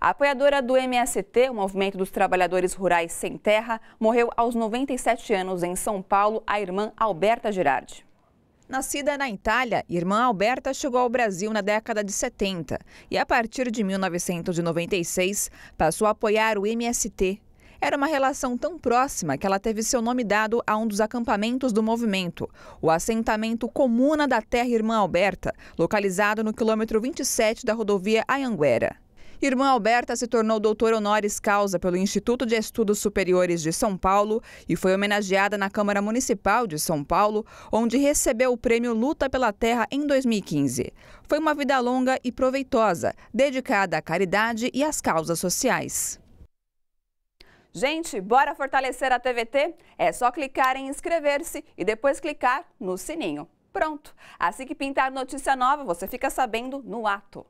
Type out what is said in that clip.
A apoiadora do MST, o Movimento dos Trabalhadores Rurais Sem Terra, morreu aos 97 anos em São Paulo, a irmã Alberta Girardi. Nascida na Itália, irmã Alberta chegou ao Brasil na década de 70 e, a partir de 1996, passou a apoiar o MST. Era uma relação tão próxima que ela teve seu nome dado a um dos acampamentos do movimento, o assentamento Comuna da Terra Irmã Alberta, localizado no quilômetro 27 da rodovia Ayanguera. Irmã Alberta se tornou doutora honoris causa pelo Instituto de Estudos Superiores de São Paulo e foi homenageada na Câmara Municipal de São Paulo, onde recebeu o prêmio Luta pela Terra em 2015. Foi uma vida longa e proveitosa, dedicada à caridade e às causas sociais. Gente, bora fortalecer a TVT? É só clicar em inscrever-se e depois clicar no sininho. Pronto! Assim que pintar notícia nova, você fica sabendo no ato.